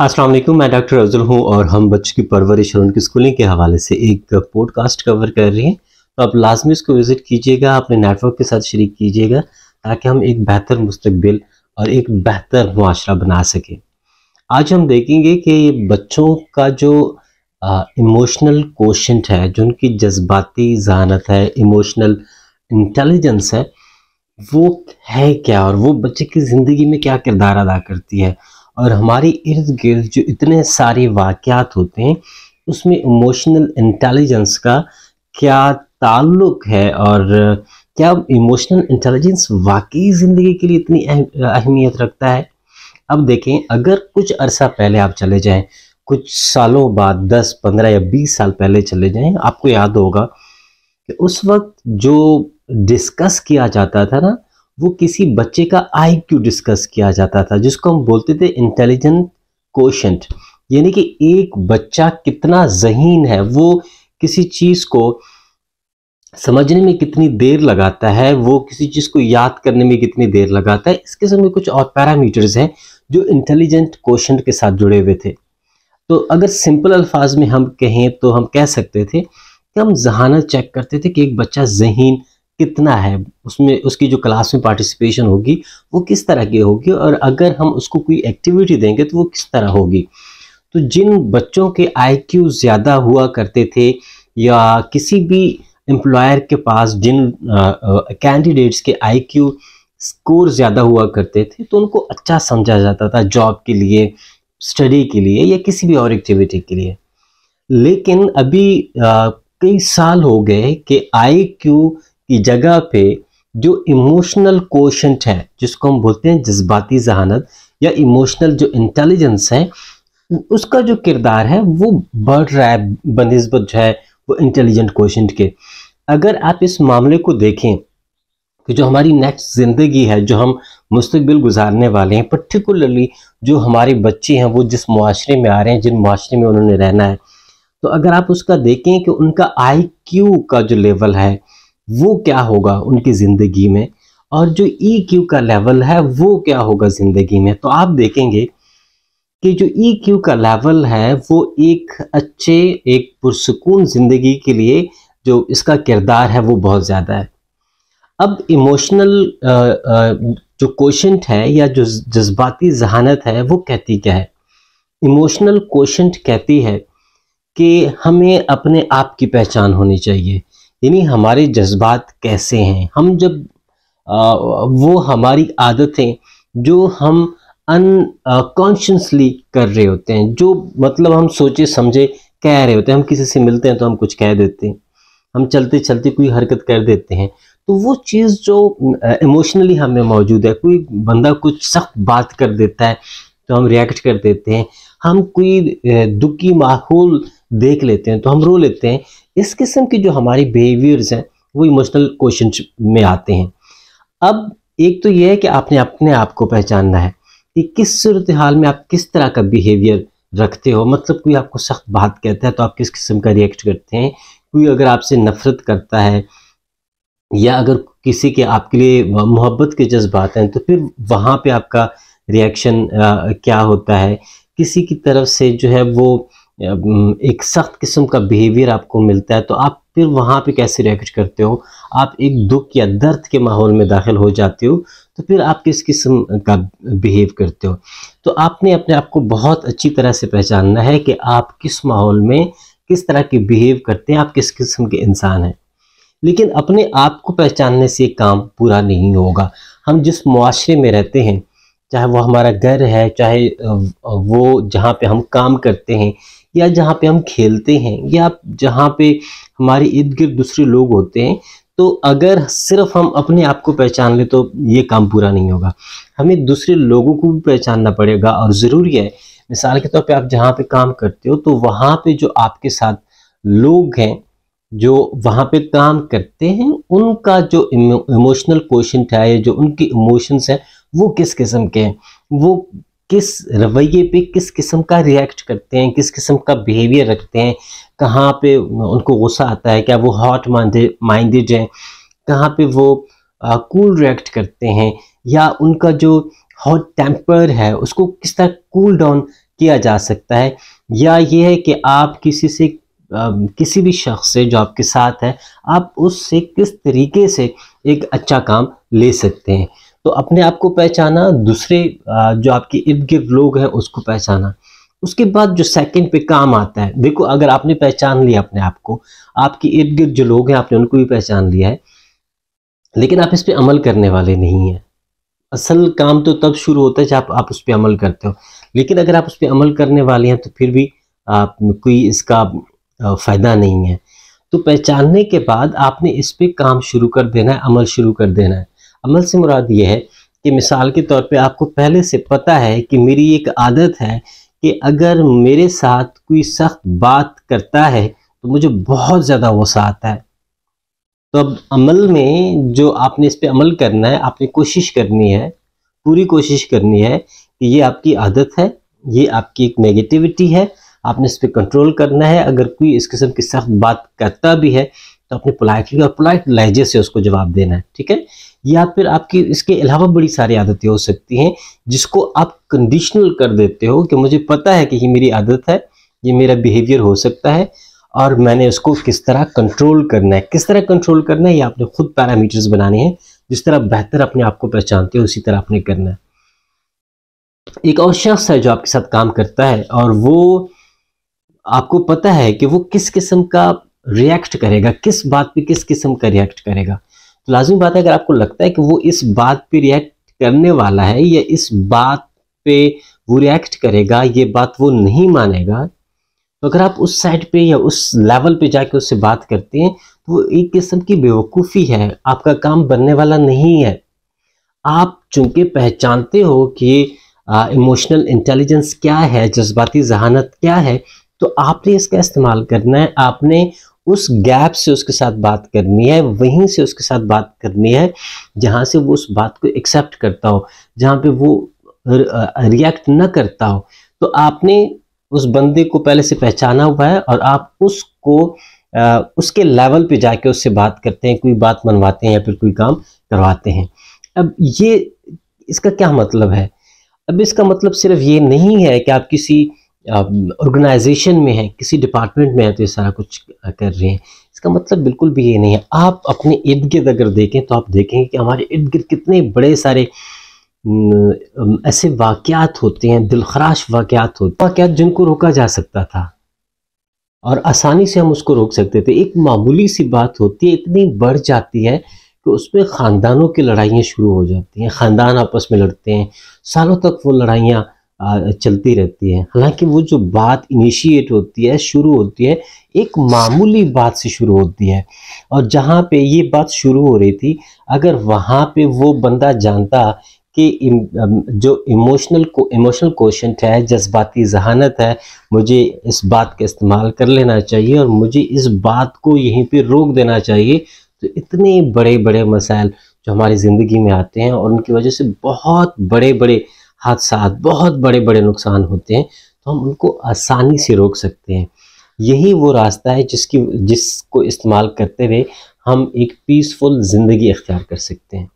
अस्सलाम वालेकुम मैं डॉक्टर अफजल हूँ और हम बच्चों की परवरिश और उनकी स्कूलिंग के हवाले से एक पॉडकास्ट कवर कर रहे हैं तो आप लाजमी इसको विज़िट कीजिएगा अपने नेटवर्क के साथ शरीक कीजिएगा ताकि हम एक बेहतर मुस्तबिल और एक बेहतर मुआरा बना सकें आज हम देखेंगे कि बच्चों का जो इमोशनल कोशन है जो उनकी जज्बाती जहानत है इमोशनल इंटेलिजेंस है वो है क्या और वो बच्चे की ज़िंदगी में क्या किरदार अदा करती है और हमारे इर्द गिर्द जो इतने सारे वाक़ात होते हैं उसमें इमोशनल इंटेलिजेंस का क्या ताल्लुक है और क्या इमोशनल इंटेलिजेंस वाकई ज़िंदगी के लिए इतनी अहमियत रखता है अब देखें अगर कुछ अरसा पहले आप चले जाएं कुछ सालों बाद 10, 15 या 20 साल पहले चले जाएं आपको याद होगा कि उस वक्त जो डिस्कस किया जाता था ना वो किसी बच्चे का आई डिस्कस किया जाता था जिसको हम बोलते थे इंटेलिजेंट क्वेश्चन यानी कि एक बच्चा कितना जहीन है वो किसी चीज़ को समझने में कितनी देर लगाता है वो किसी चीज़ को याद करने में कितनी देर लगाता है इस समय कुछ और पैरामीटर्स हैं जो इंटेलिजेंट क्वेश्चन के साथ जुड़े हुए थे तो अगर सिंपल अल्फाज में हम कहें तो हम कह सकते थे कि हम जहाना चेक करते थे कि एक बच्चा जहीन कितना है उसमें उसकी जो क्लास में पार्टिसिपेशन होगी वो किस तरह की होगी और अगर हम उसको कोई एक्टिविटी देंगे तो वो किस तरह होगी तो जिन बच्चों के आईक्यू ज़्यादा हुआ करते थे या किसी भी एम्प्लॉयर के पास जिन कैंडिडेट्स के आईक्यू स्कोर ज़्यादा हुआ करते थे तो उनको अच्छा समझा जाता था जॉब के लिए स्टडी के लिए या किसी भी और एक्टिविटी के लिए लेकिन अभी आ, कई साल हो गए कि आई क्यू की जगह पे जो इमोशनल कोशंट है जिसको हम बोलते हैं जज्बाती जहानत या इमोशनल जो इंटेलिजेंस है उसका जो किरदार है वो बढ़ रहा है बनस्बत जो है वो इंटेलिजेंट कोशंट के अगर आप इस मामले को देखें कि जो हमारी नेक्स्ट ज़िंदगी है जो हम मुस्तबिल गुजारने वाले हैं पर्टिकुलरली जो हमारे बच्चे हैं वो जिस माशरे में आ रहे हैं जिन माशरे में उन्होंने रहना है तो अगर आप उसका देखें कि उनका आई क्यू का जो लेवल है वो क्या होगा उनकी ज़िंदगी में और जो ई e क्यू का लेवल है वो क्या होगा ज़िंदगी में तो आप देखेंगे कि जो ई e क्यू का लेवल है वो एक अच्छे एक पुरसकून ज़िंदगी के लिए जो इसका किरदार है वो बहुत ज़्यादा है अब इमोशनल जो क्वेश्चन है या जो जज्बाती जहानत है वो कहती क्या है इमोशनल क्वेश्चन कहती है कि हमें अपने आप की पहचान होनी चाहिए यानी हमारे जज्बात कैसे हैं हम जब आ, वो हमारी आदतें जो हम अनकॉन्शियसली कर रहे होते हैं जो मतलब हम सोचे समझे कह रहे होते हैं हम किसी से मिलते हैं तो हम कुछ कह देते हैं हम चलते चलते कोई हरकत कर देते हैं तो वो चीज़ जो इमोशनली हमें मौजूद है कोई बंदा कुछ सख्त बात कर देता है तो हम रिएक्ट कर देते हैं हम कोई दुखी माहौल देख लेते हैं तो हम रो लेते हैं इस किस्म के जो हमारे बिहेवियर्स हैं वो इमोशनल क्वेश्चन में आते हैं अब एक तो यह है कि आपने अपने आप को पहचानना है कि किस सूरत हाल में आप किस तरह का बिहेवियर रखते हो मतलब कोई आपको सख्त बात कहता है तो आप किस किस्म का रिएक्ट करते हैं कोई अगर आपसे नफरत करता है या अगर किसी के आपके लिए मोहब्बत के जज्बात हैं तो फिर वहाँ पे आपका रिएक्शन क्या होता है किसी की तरफ से जो है वो एक सख्त किस्म का बिहेवियर आपको मिलता है तो आप फिर वहाँ पे कैसे रिएक्ट करते हो आप एक दुख या दर्द के माहौल में दाखिल हो जाते हो तो फिर आप किस किस्म का बिहेव करते हो तो आपने अपने आप को बहुत अच्छी तरह से पहचानना है कि आप किस माहौल में किस तरह के बिहेव करते हैं आप किस किस्म के इंसान हैं लेकिन अपने आप को पहचानने से काम पूरा नहीं होगा हम जिस मुआरे में रहते हैं चाहे वो हमारा घर है चाहे वो जहाँ पे हम काम करते हैं या जहाँ पे हम खेलते हैं या जहाँ पे हमारे इर्द गिर्द दूसरे लोग होते हैं तो अगर सिर्फ हम अपने आप को पहचान लें तो ये काम पूरा नहीं होगा हमें दूसरे लोगों को भी पहचानना पड़ेगा और ज़रूरी है मिसाल के तौर पे आप जहाँ पे काम करते हो तो वहाँ पे जो आपके साथ लोग हैं जो वहाँ पे काम करते हैं उनका जो इमोशनल क्वेश्चन है जो उनके इमोशंस हैं वो किस किस्म के हैं वो किस रवैये पे किस किस्म का रिएक्ट करते हैं किस किस्म का बिहेवियर रखते हैं कहाँ पे उनको गुस्सा आता है क्या वो हॉट माइंडेड माइंडेड हैं कहाँ पे वो कूल uh, रिएक्ट cool करते हैं या उनका जो हॉट टेम्पर है उसको किस तरह कूल डाउन किया जा सकता है या ये है कि आप किसी से किसी भी शख्स से जो आपके साथ है आप उससे किस तरीके से एक अच्छा काम ले सकते हैं तो अपने आप को पहचाना दूसरे जो आपके इर्द गिर्द लोग हैं उसको पहचाना उसके बाद जो सेकंड पे काम आता है देखो अगर आपने पहचान लिया अपने आप को आपके इर्द गिर्द जो लोग हैं आपने उनको भी पहचान लिया है लेकिन आप इस पर अमल करने वाले नहीं हैं असल काम तो तब शुरू होता है जब आप, आप उस पर अमल करते हो लेकिन अगर आप उस पर अमल करने वाले हैं तो फिर भी आप कोई इसका फ़ायदा नहीं है तो पहचानने के बाद आपने इस पर काम शुरू कर देना है अमल शुरू कर देना है अमल से मुराद ये है कि मिसाल के तौर पे आपको पहले से पता है कि मेरी एक आदत है कि अगर मेरे साथ कोई सख्त बात करता है तो मुझे बहुत ज़्यादा वसा आता है तो अब अमल में जो आपने इस पर अमल करना है आपने कोशिश करनी है पूरी कोशिश करनी है कि ये आपकी आदत है ये आपकी एक नेगेटिविटी है आपने इस पर कंट्रोल करना है अगर कोई इस किस्म की सख्त बात करता भी है तो अपने पोलाइटली और पोलाइट लहजे से उसको जवाब देना है ठीक है या फिर आपकी इसके अलावा बड़ी सारी आदतें हो सकती हैं जिसको आप कंडीशनल कर देते हो कि मुझे पता है कि ये मेरी आदत है ये मेरा बिहेवियर हो सकता है और मैंने उसको किस तरह कंट्रोल करना है किस तरह कंट्रोल करना है ये आपने खुद पैरामीटर्स बनाने हैं जिस तरह बेहतर अपने आप को पहचानते हो उसी तरह आपने करना है एक और शख्स है जो आपके साथ काम करता है और वो आपको पता है कि वो किस किस्म का रिएक्ट करेगा किस बात पे किस किस्म का रिएक्ट करेगा तो लाजमी बात है अगर आपको लगता है कि वो इस बात पे रिएक्ट करने वाला है या इस बात पे वो रिएक्ट करेगा ये बात वो नहीं मानेगा तो अगर आप उस साइड पे या उस लेवल पे जाके उससे बात करते हैं तो वो एक किस्म की बेवकूफ़ी है आपका काम बनने वाला नहीं है आप चूंकि पहचानते हो कि इमोशनल इंटेलिजेंस क्या है जज्बाती जहानत क्या है तो आपने इसका इस्तेमाल करना है आपने उस गैप से उसके साथ बात करनी है वहीं से उसके साथ बात करनी है जहाँ से वो उस बात को एक्सेप्ट करता हो जहाँ पे वो रिएक्ट ना करता हो तो आपने उस बंदे को पहले से पहचाना हुआ है और आप उसको आ, उसके लेवल पे जाके उससे बात करते हैं कोई बात मनवाते हैं या फिर कोई काम करवाते हैं अब ये इसका क्या मतलब है अब इसका मतलब सिर्फ ये नहीं है कि आप किसी ऑर्गेनाइजेशन में है किसी डिपार्टमेंट में है तो ये सारा कुछ कर रहे हैं इसका मतलब बिल्कुल भी ये नहीं है आप अपने इर्द गिर्द अगर देखें तो आप देखेंगे कि हमारे इर्द गिर्द कितने बड़े सारे ऐसे वाक्यात होते हैं दिलखराश वाक़ात होते हैं जिनको रोका जा सकता था और आसानी से हम उसको रोक सकते थे एक मामूली सी बात होती है इतनी बढ़ जाती है कि उसमें ख़ानदानों की लड़ाइयाँ शुरू हो जाती हैं ख़ानदान आपस में लड़ते हैं सालों तक वो लड़ाइयाँ चलती रहती है हालांकि वो जो बात इनिशिएट होती है शुरू होती है एक मामूली बात से शुरू होती है और जहाँ पे ये बात शुरू हो रही थी अगर वहाँ पे वो बंदा जानता कि जो इमोशनल को इमोशनल क्वेश्चन है जज्बाती जहानत है मुझे इस बात का इस्तेमाल कर लेना चाहिए और मुझे इस बात को यहीं पर रोक देना चाहिए तो इतने बड़े बड़े मसाइल जो हमारी ज़िंदगी में आते हैं और उनकी वजह से बहुत बड़े बड़े हादसा बहुत बड़े बड़े नुकसान होते हैं तो हम उनको आसानी से रोक सकते हैं यही वो रास्ता है जिसकी जिसको इस्तेमाल करते हुए हम एक पीसफुल ज़िंदगी अख्तियार कर सकते हैं